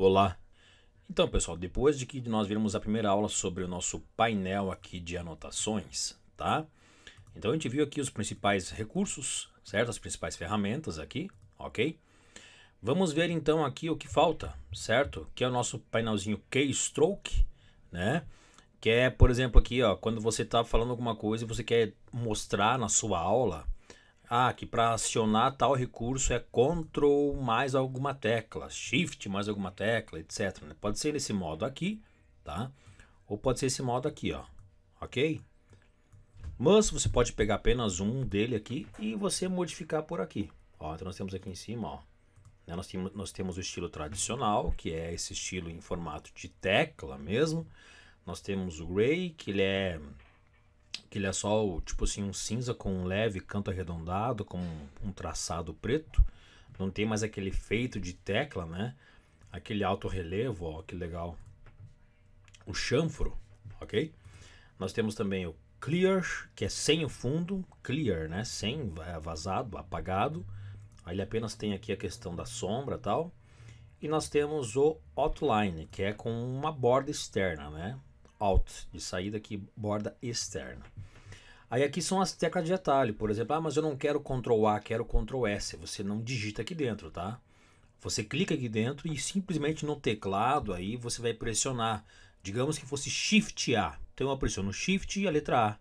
Olá! Então, pessoal, depois de que nós viramos a primeira aula sobre o nosso painel aqui de anotações, tá? Então, a gente viu aqui os principais recursos, certo? As principais ferramentas aqui, ok? Vamos ver, então, aqui o que falta, certo? Que é o nosso painelzinho Keystroke, né? Que é, por exemplo, aqui, ó, quando você está falando alguma coisa e você quer mostrar na sua aula ah, que para acionar tal recurso é Ctrl mais alguma tecla, Shift mais alguma tecla, etc. Né? Pode ser nesse modo aqui, tá? Ou pode ser esse modo aqui, ó. Ok? Mas você pode pegar apenas um dele aqui e você modificar por aqui. Ó, então nós temos aqui em cima, ó. Né? Nós, temos, nós temos o estilo tradicional, que é esse estilo em formato de tecla mesmo. Nós temos o Gray, que ele é que ele é só o, tipo assim, um cinza com um leve canto arredondado, com um traçado preto. Não tem mais aquele efeito de tecla, né? Aquele alto relevo, ó, que legal. O chanfro, ok? Nós temos também o clear, que é sem o fundo, clear, né? Sem é, vazado, apagado. Aí ele apenas tem aqui a questão da sombra tal. E nós temos o outline, que é com uma borda externa, né? out, de saída que borda externa. Aí aqui são as teclas de atalho, por exemplo, ah, mas eu não quero Ctrl A, quero Ctrl S. Você não digita aqui dentro, tá? Você clica aqui dentro e simplesmente no teclado aí você vai pressionar. Digamos que fosse Shift A. Então eu pressiono Shift e a letra A.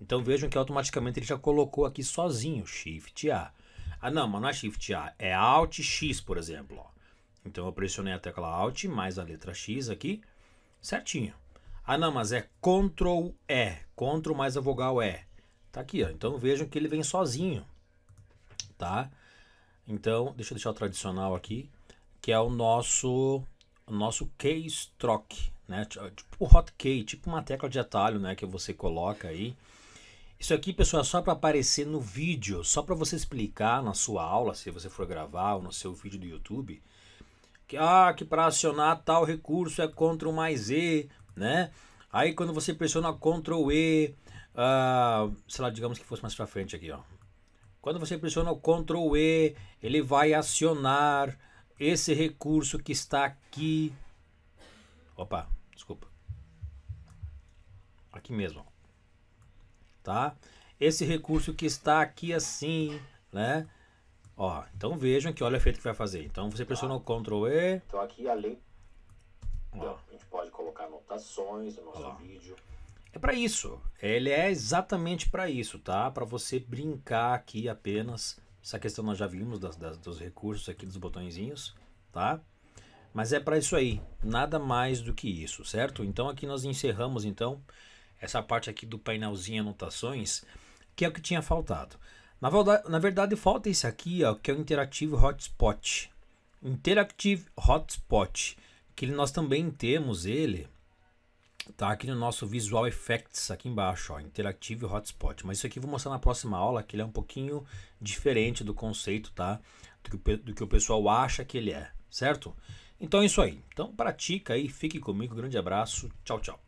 Então vejam que automaticamente ele já colocou aqui sozinho Shift A. Ah não, mas não é Shift A, é Alt X, por exemplo. Ó. Então eu pressionei a tecla Alt mais a letra X aqui, certinho. Ah, não, mas é Ctrl E. Ctrl mais a vogal E. Tá aqui, ó. Então vejam que ele vem sozinho. Tá? Então, deixa eu deixar o tradicional aqui, que é o nosso o nosso case troc, né? Tipo hotkey, tipo uma tecla de atalho, né, que você coloca aí. Isso aqui, pessoal, é só para aparecer no vídeo, só para você explicar na sua aula, se você for gravar ou no seu vídeo do YouTube, que, ah, que para acionar tal recurso é Ctrl mais E, né? Aí quando você pressiona Ctrl E, uh, sei lá, digamos que fosse mais para frente aqui, ó. Quando você pressiona o Ctrl E, ele vai acionar esse recurso que está aqui. Opa, desculpa. Aqui mesmo, tá? Esse recurso que está aqui assim, né? Ó, então vejam que olha o efeito que vai fazer. Então você pressiona o tá. Ctrl E. Então aqui além. Ó. Então, a gente notificações do nosso vídeo. É para isso. Ele é exatamente para isso, tá? Para você brincar aqui apenas. Essa questão nós já vimos das, das, dos recursos aqui dos botõezinhos, tá? Mas é para isso aí, nada mais do que isso, certo? Então aqui nós encerramos então essa parte aqui do painelzinho anotações, que é o que tinha faltado. Na verdade, na verdade falta esse aqui, ó, que é o Interactive Hotspot. Interactive Hotspot, que nós também temos ele tá aqui no nosso Visual Effects aqui embaixo, ó, Interactive Hotspot. Mas isso aqui eu vou mostrar na próxima aula, que ele é um pouquinho diferente do conceito, tá? Do que, do que o pessoal acha que ele é, certo? Então é isso aí. Então pratica aí, fique comigo, grande abraço, tchau, tchau.